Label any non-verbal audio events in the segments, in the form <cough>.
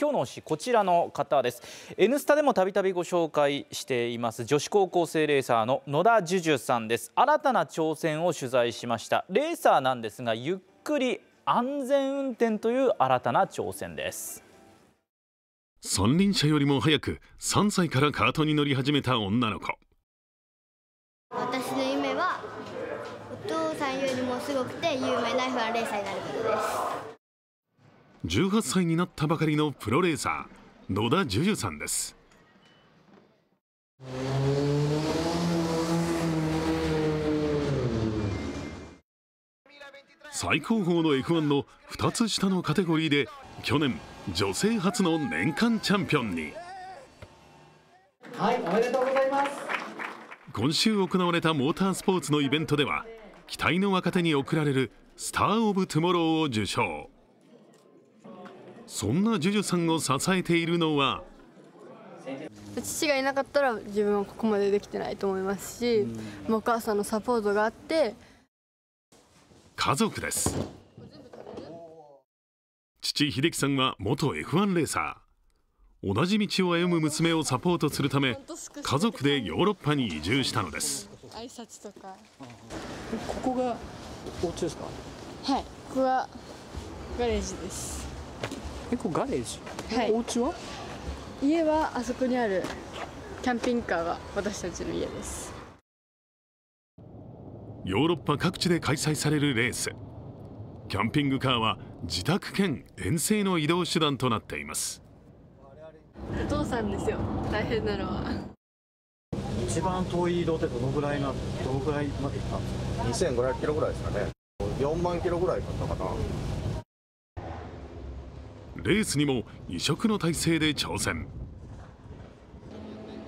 今日の推しこちらの方です「N スタ」でもたびたびご紹介しています女子高校生レーサーの野田樹樹さんです新たな挑戦を取材しましたレーサーなんですがゆっくり安全運転という新たな挑戦です三輪車よりも早く3歳からカートに乗り始めた女の子私の夢はお父さんよりもすごくて有名な F1 レーサーになることです18歳になったばかりのプロレーサー、野田樹樹さんです。最高峰の F1 の2つ下のカテゴリーで去年、女性初の年間チャンピオンに。はい、おめでとうございます。今週行われたモータースポーツのイベントでは、期待の若手に贈られるスター・オブ・トゥモローを受賞。そんな ＪＵＪＵ さんを支えているのは父がいなかったら自分はここまでできてないと思いますし、うん、お母さんのサポートがあって家族です父秀樹さんは元 F1 レーサー同じ道を歩む娘をサポートするため家族でヨーロッパに移住したのです挨拶とかここがお家ですかはいここがガレージです結構ガレージ、はい、お家は家はあそこにあるキャンピングカーが私たちの家ですヨーロッパ各地で開催されるレースキャンピングカーは自宅兼遠征の移動手段となっていますお父さんですよ大変なのは一番遠い移動ってどのぐらいなどのぐらいまで行ったんですか2500キロぐらいですかね4万キロぐらいかったかなレースにも異色の体制で挑戦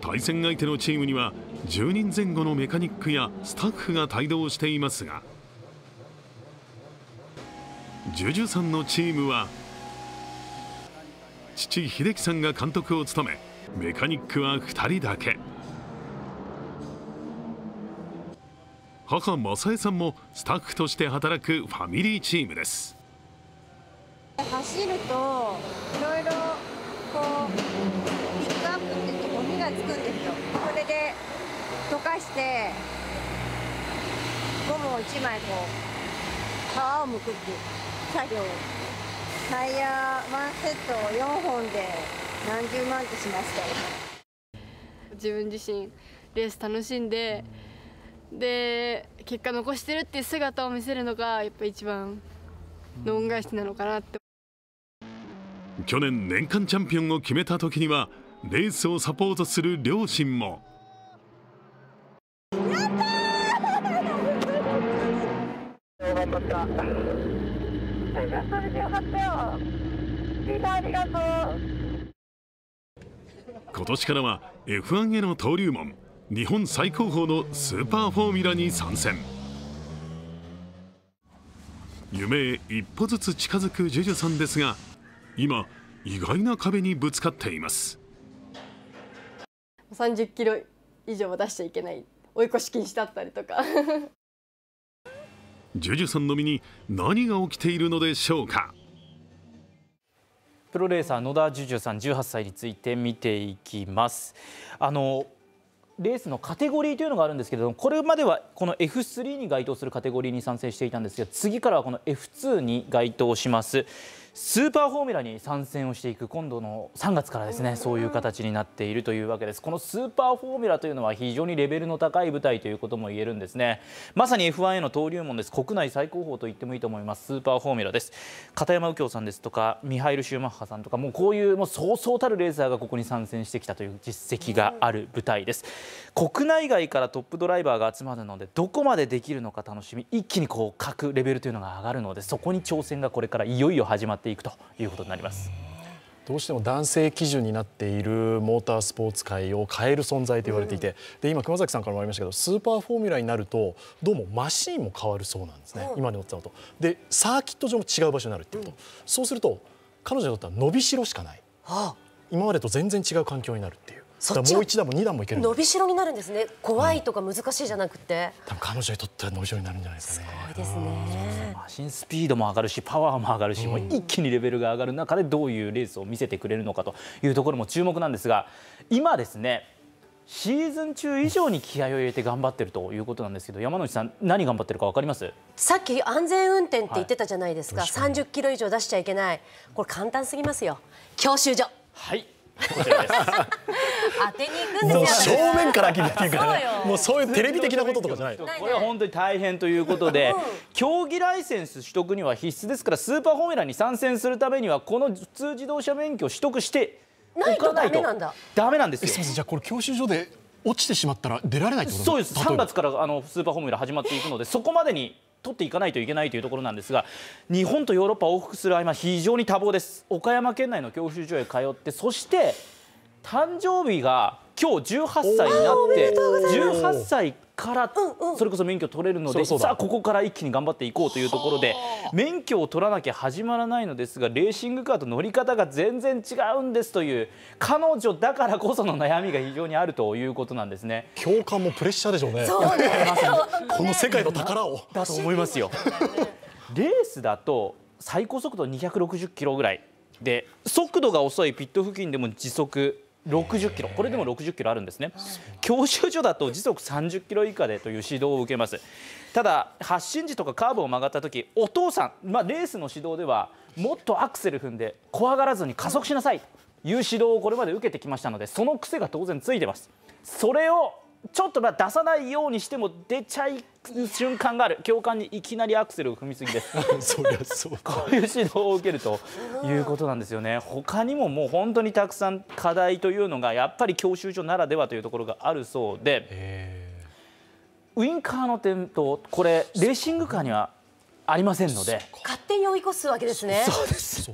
対戦相手のチームには10人前後のメカニックやスタッフが帯同していますが JUJU さんのチームは父秀樹さんが監督を務めメカニックは2人だけ母雅恵さんもスタッフとして働くファミリーチームです走るといろいろこうピックアップっていってゴミがつくんですよそれで溶かしてゴムを1枚こう皮をむくっていう作業タイヤワンセットを4本で何十万としました自分自身レース楽しんでで結果残してるっていう姿を見せるのがやっぱ一番の恩返しなのかなって。去年、年間チャンピオンを決めたときにはレースをサポートする両親も今年からは F1 への登竜門、日本最高峰のスーパーフォーミュラに参戦。夢へ一歩ずつ近づく j u さんですが、今、意外な壁にぶつかっています30キロ以上は出しちゃいけない追い越し禁止だったりとか <laughs> ジュジュさんの身に何が起きているのでしょうかプロレーサー野田ジュジュさん18歳について見ていきますあのレースのカテゴリーというのがあるんですけれどもこれまではこの F3 に該当するカテゴリーに賛成していたんですが次からはこの F2 に該当します。スーパーフォーミュラに参戦をしていく今度の3月からですねそういう形になっているというわけですこのスーパーフォーミュラというのは非常にレベルの高い舞台ということも言えるんですねまさに F1 への登竜門です国内最高峰と言ってもいいと思いますスーパーフォーミュラです片山右京さんですとかミハイル・シューマッハさんとかもうこういうもうそうそうたるレーザーがここに参戦してきたという実績がある舞台です国内外からトップドライバーが集まるのでどこまでできるのか楽しみ一気にこう各レベルというのが上がるのでそこに挑戦がこれからいよいよ始まってっていくということになります。どうしても男性基準になっているモータースポーツ界を変える存在と言われていて、で今、熊崎さんからもありましたけど、スーパーフォーミュラーになると、どうもマシンも変わるそうなんですね、うん、今のってたと。で、サーキット上も違う場所になるってこと、うん、そうすると、彼女にとっては伸びしろしかない、はあ、今までと全然違う環境になるっていう。そっもう一段も二段もいける伸びしろになるんですね怖いとか難しいじゃなくて、うん、多分彼女にとっては伸びしろになるんじゃないですかねすごいですね、進スピードも上がるしパワーも上がるし、もう一気にレベルが上がる中でどういうレースを見せてくれるのかというところも注目なんですが今ですねシーズン中以上に気合を入れて頑張ってるということなんですけど山之内さん何頑張ってるか分かりますさっき安全運転って言ってたじゃないですか,、はい、30キロ以上出しちゃいけないこれ簡単すぎますよ教習所はいこちら当てに行くんですよ正面から当てに行くからねもうそういうテレビ的なこととかじゃないこれは本当に大変ということで、競技ライセンス取得には必須ですからスーパーフォーミュラに参戦するためにはこの普通自動車免許を取得してないとダメなんだダメなんですよすみませんじゃあこれ教習所で落ちてしまったら出られないってことそうです3月からあのスーパーフォーミュラ始まっていくのでそこまでに取っていかないといけないというところなんですが日本とヨーロッパを往復する合間非常に多忙です岡山県内の教習所へ通ってそして誕生日が今日18歳になって18歳からそれこそ免許取れるので、さあここから一気に頑張っていこうというところで免許を取らなきゃ始まらないのですがレーシングカーと乗り方が全然違うんですという彼女だからこその悩みが非常にあるということなんですね共感もプレッシャーでしょうねそうねこの世界の宝をだと思いますよレースだと最高速度260キロぐらいで速度が遅いピット付近でも時速60キロこれでも60キロあるんですね教習所だと時速30キロ以下でという指導を受けますただ発進時とかカーブを曲がった時お父さん、まあ、レースの指導ではもっとアクセル踏んで怖がらずに加速しなさいという指導をこれまで受けてきましたのでその癖が当然ついてますそれをちょっとまあ出さないようにしても出ちゃい瞬間がある教官にいきなりアクセルを踏みすぎです <laughs> そりゃそうこういう指導を受けるということなんですよね他にももう本当にたくさん課題というのがやっぱり教習所ならではというところがあるそうでウインカーの点灯これレーシングカーにはありませんので勝手に追い越すわけですねそうです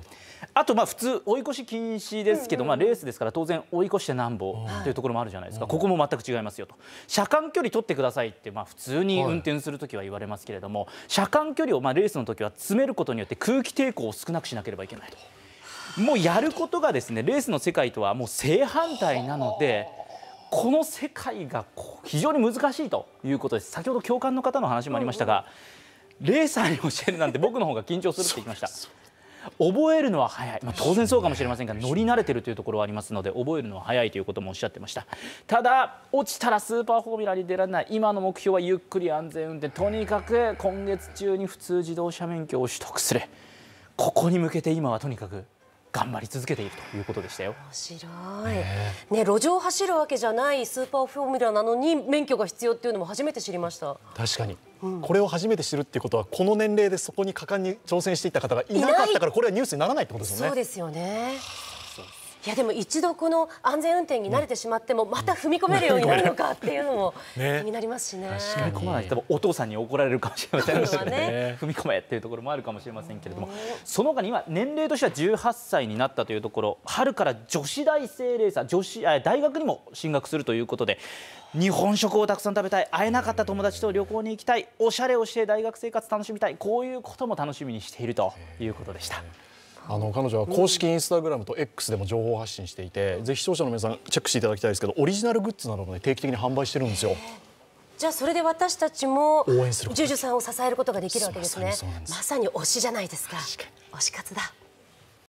あとまあ普通追い越し禁止ですけど、まあレースですから当然追い越してなんぼというところもあるじゃないですか、ここも全く違いますよと車間距離取ってくださいってまあ普通に運転するときは言われますけれども、車間距離をまあレースの時は詰めることによって空気抵抗を少なくしなければいけないと。もうやることがですねレースの世界とはもう正反対なのでこの世界が非常に難しいということです先ほど教官の方の話もありましたが、レーサーに教えるなんて僕の方が緊張するって言いました。覚えるのは早い、まあ、当然そうかもしれませんが乗り慣れてるというところはありますので覚えるのは早いということもおっしゃってましたただ落ちたらスーパーフォーミュラに出られない今の目標はゆっくり安全運転とにかく今月中に普通自動車免許を取得するここに向けて今はとにかく頑張り続けているということでしたよ面白い、ね、路上を走るわけじゃないスーパーフォーミュラなのに免許が必要っていうのも初めて知りました確かに、うん、これを初めて知るっていうことはこの年齢でそこに果敢に挑戦していた方がいなかったからこれはニュースにならないってことですよねそうですよねいやでも一度この安全運転に慣れてしまってもまた踏み込めるようになるのかっていうのも <laughs> 気になりますしね。ね踏み込まないとお父さんに怒られるかもしれませんし、<laughs> ね、<laughs> 踏み込めっていうところもあるかもしれませんけれども、その他に今年齢としては18歳になったというところ、春から女子大生レーサー、女子大学にも進学するということで。日本食をたくさん食べたい会えなかった友達と旅行に行きたいおしゃれをして大学生活楽しみたいこういうことも楽しみにしているということでした。彼女は公式インスタグラムと Ｘ でも情報発信していて、ぜひ視聴者の皆さんチェックしていただきたいですけどオリジナルグッズなども定期的に販売してるんですよ。じゃあそれで私たちもジュジュさんを支えることができるわけですね。まさに推しじゃないですか。推し活だ。